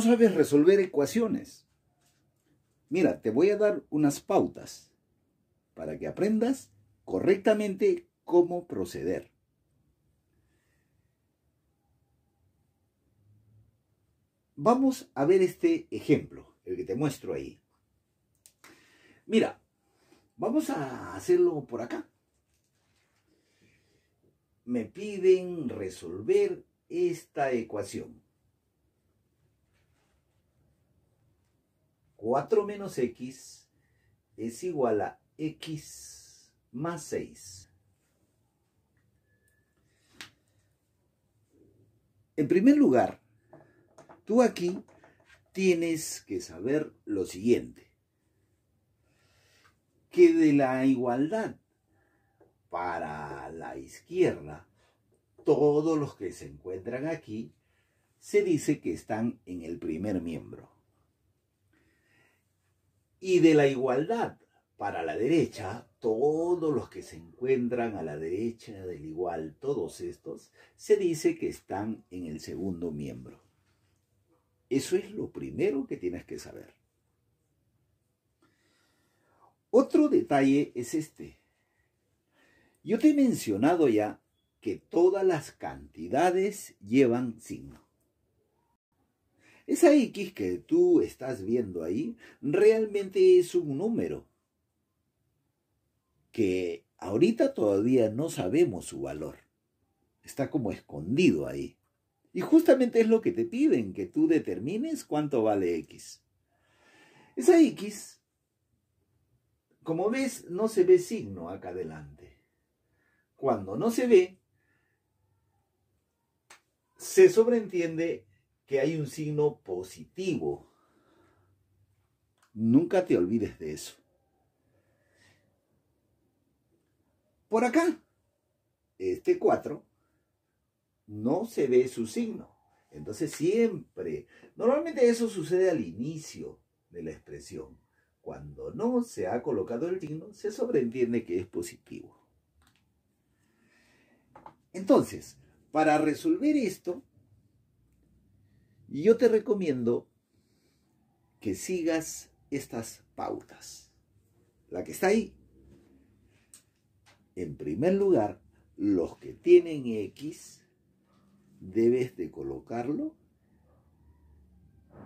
sabes resolver ecuaciones. Mira, te voy a dar unas pautas para que aprendas correctamente cómo proceder. Vamos a ver este ejemplo, el que te muestro ahí. Mira, vamos a hacerlo por acá. Me piden resolver esta ecuación. 4 menos x es igual a x más 6. En primer lugar, tú aquí tienes que saber lo siguiente. Que de la igualdad para la izquierda, todos los que se encuentran aquí, se dice que están en el primer miembro y de la igualdad para la derecha, todos los que se encuentran a la derecha del igual, todos estos, se dice que están en el segundo miembro. Eso es lo primero que tienes que saber. Otro detalle es este. Yo te he mencionado ya que todas las cantidades llevan signo. Esa X que tú estás viendo ahí realmente es un número que ahorita todavía no sabemos su valor. Está como escondido ahí. Y justamente es lo que te piden, que tú determines cuánto vale X. Esa X, como ves, no se ve signo acá adelante. Cuando no se ve, se sobreentiende que hay un signo positivo. Nunca te olvides de eso. Por acá, este 4 no se ve su signo. Entonces siempre, normalmente eso sucede al inicio de la expresión. Cuando no se ha colocado el signo, se sobreentiende que es positivo. Entonces, para resolver esto, y yo te recomiendo que sigas estas pautas. La que está ahí. En primer lugar, los que tienen X debes de colocarlo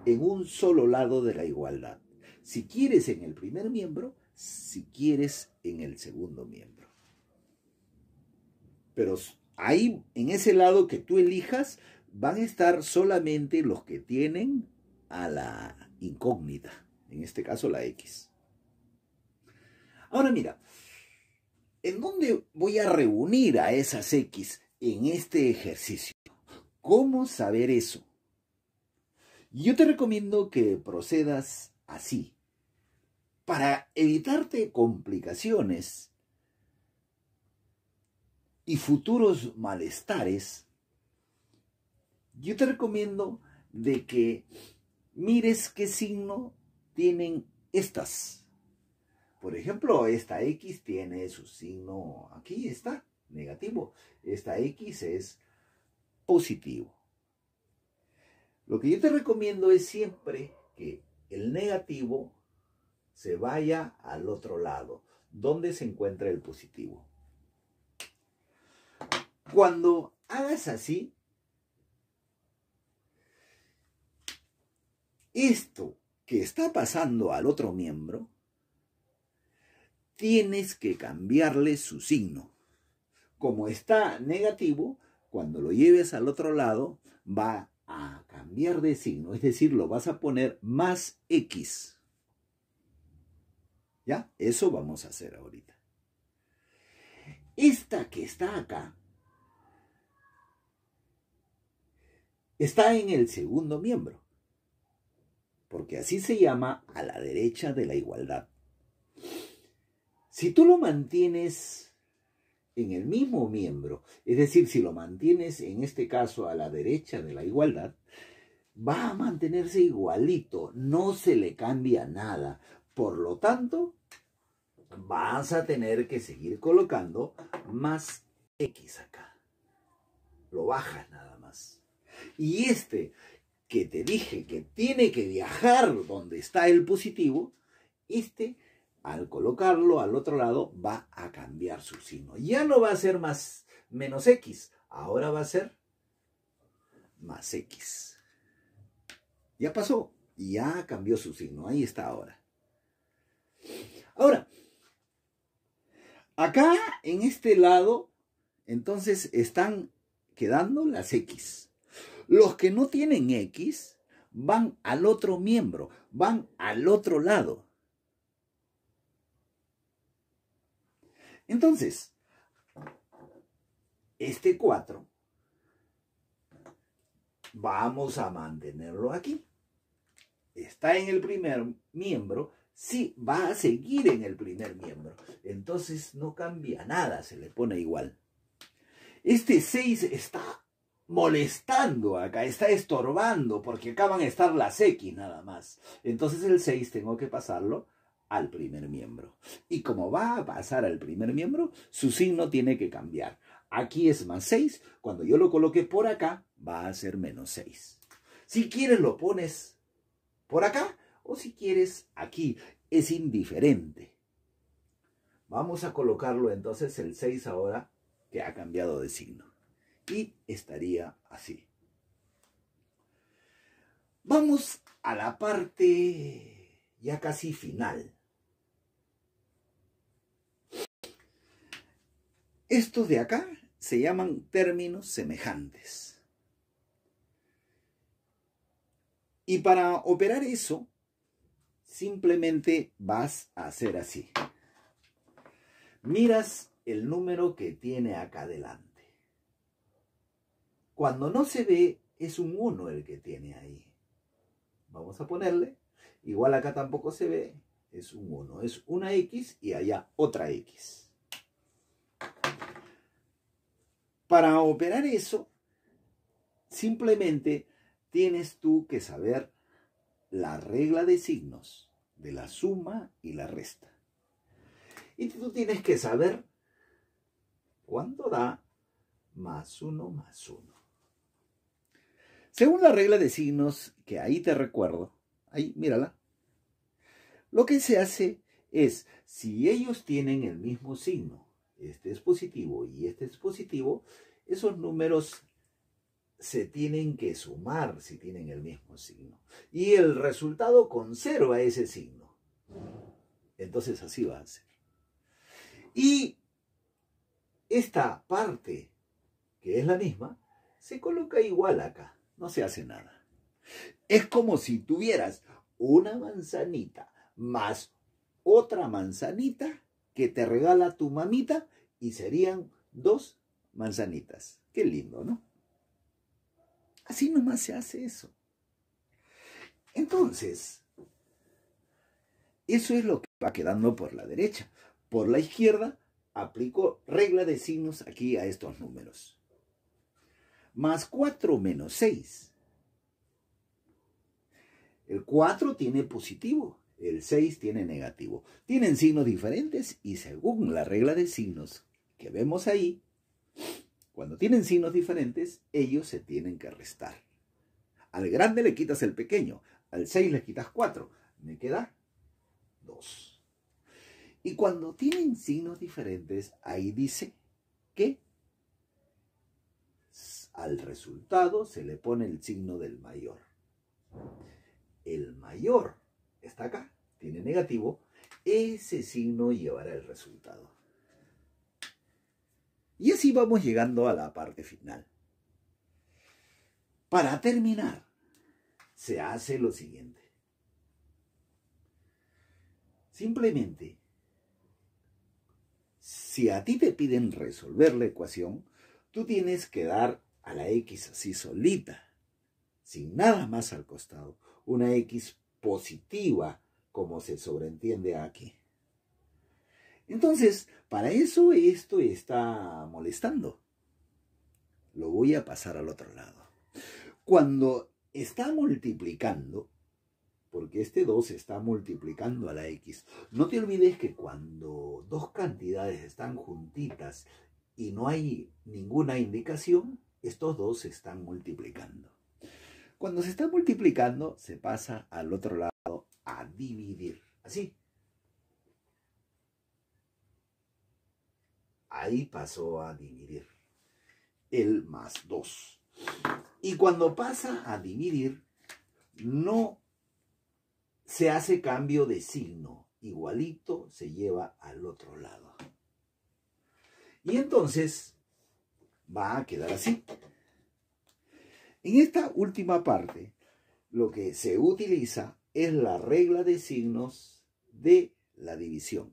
en un solo lado de la igualdad. Si quieres en el primer miembro, si quieres en el segundo miembro. Pero ahí, en ese lado que tú elijas, van a estar solamente los que tienen a la incógnita, en este caso la X. Ahora mira, ¿en dónde voy a reunir a esas X en este ejercicio? ¿Cómo saber eso? Yo te recomiendo que procedas así. Para evitarte complicaciones y futuros malestares, yo te recomiendo de que mires qué signo tienen estas. Por ejemplo, esta X tiene su signo, aquí está, negativo. Esta X es positivo. Lo que yo te recomiendo es siempre que el negativo se vaya al otro lado, donde se encuentra el positivo. Cuando hagas así, esto que está pasando al otro miembro, tienes que cambiarle su signo. Como está negativo, cuando lo lleves al otro lado, va a cambiar de signo, es decir, lo vas a poner más X. ¿Ya? Eso vamos a hacer ahorita. Esta que está acá está en el segundo miembro porque así se llama a la derecha de la igualdad. Si tú lo mantienes en el mismo miembro, es decir, si lo mantienes en este caso a la derecha de la igualdad, va a mantenerse igualito, no se le cambia nada. Por lo tanto, vas a tener que seguir colocando más X acá. Lo bajas nada más. Y este que te dije que tiene que viajar donde está el positivo, este al colocarlo al otro lado va a cambiar su signo. Ya no va a ser más menos x, ahora va a ser más x. Ya pasó, ya cambió su signo, ahí está ahora. Ahora, acá en este lado, entonces están quedando las x. Los que no tienen X van al otro miembro, van al otro lado. Entonces, este 4 vamos a mantenerlo aquí. Está en el primer miembro, sí, va a seguir en el primer miembro. Entonces no cambia nada, se le pone igual. Este 6 está molestando acá, está estorbando, porque acaban van a estar las X nada más. Entonces el 6 tengo que pasarlo al primer miembro. Y como va a pasar al primer miembro, su signo tiene que cambiar. Aquí es más 6, cuando yo lo coloque por acá, va a ser menos 6. Si quieres lo pones por acá o si quieres aquí, es indiferente. Vamos a colocarlo entonces el 6 ahora que ha cambiado de signo y estaría así. Vamos a la parte ya casi final. Estos de acá se llaman términos semejantes. Y para operar eso, simplemente vas a hacer así. Miras el número que tiene acá adelante. Cuando no se ve, es un 1 el que tiene ahí. Vamos a ponerle. Igual acá tampoco se ve. Es un 1. Es una X y allá otra X. Para operar eso, simplemente tienes tú que saber la regla de signos de la suma y la resta. Y tú tienes que saber cuánto da más 1 más 1. Según la regla de signos, que ahí te recuerdo, ahí mírala, lo que se hace es, si ellos tienen el mismo signo, este es positivo y este es positivo, esos números se tienen que sumar si tienen el mismo signo. Y el resultado conserva ese signo. Entonces así va a ser. Y esta parte, que es la misma, se coloca igual acá no se hace nada. Es como si tuvieras una manzanita más otra manzanita que te regala tu mamita y serían dos manzanitas. Qué lindo, ¿no? Así nomás se hace eso. Entonces, eso es lo que va quedando por la derecha. Por la izquierda, aplico regla de signos aquí a estos números más 4 menos 6. El 4 tiene positivo, el 6 tiene negativo. Tienen signos diferentes y según la regla de signos que vemos ahí, cuando tienen signos diferentes, ellos se tienen que restar. Al grande le quitas el pequeño, al 6 le quitas 4, me queda 2. Y cuando tienen signos diferentes, ahí dice que al resultado se le pone el signo del mayor. El mayor está acá, tiene negativo. Ese signo llevará el resultado. Y así vamos llegando a la parte final. Para terminar, se hace lo siguiente. Simplemente, si a ti te piden resolver la ecuación, tú tienes que dar a la X así solita, sin nada más al costado, una X positiva, como se sobreentiende aquí. Entonces, para eso esto está molestando. Lo voy a pasar al otro lado. Cuando está multiplicando, porque este 2 está multiplicando a la x. No te olvides que cuando dos cantidades están juntitas y no hay ninguna indicación, estos dos se están multiplicando. Cuando se está multiplicando, se pasa al otro lado a dividir. Así. Ahí pasó a dividir. El más 2. Y cuando pasa a dividir, no se hace cambio de signo. Igualito se lleva al otro lado. Y entonces va a quedar así. En esta última parte, lo que se utiliza es la regla de signos de la división,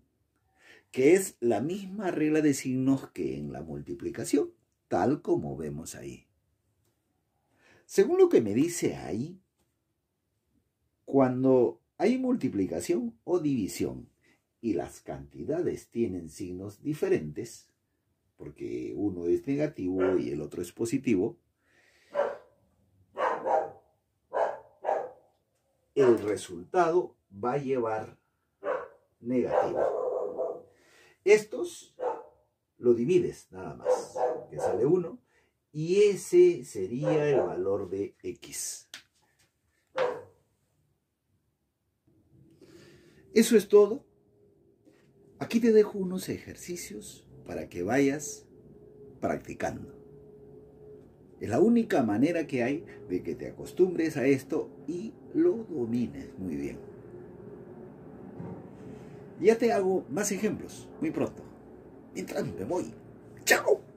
que es la misma regla de signos que en la multiplicación, tal como vemos ahí. Según lo que me dice ahí, cuando hay multiplicación o división y las cantidades tienen signos diferentes, porque uno es negativo y el otro es positivo, el resultado va a llevar negativo. Estos lo divides nada más, que sale uno. y ese sería el valor de X. Eso es todo. Aquí te dejo unos ejercicios para que vayas practicando. Es la única manera que hay de que te acostumbres a esto y lo domines muy bien. Ya te hago más ejemplos muy pronto. Mientras me voy. ¡Chao!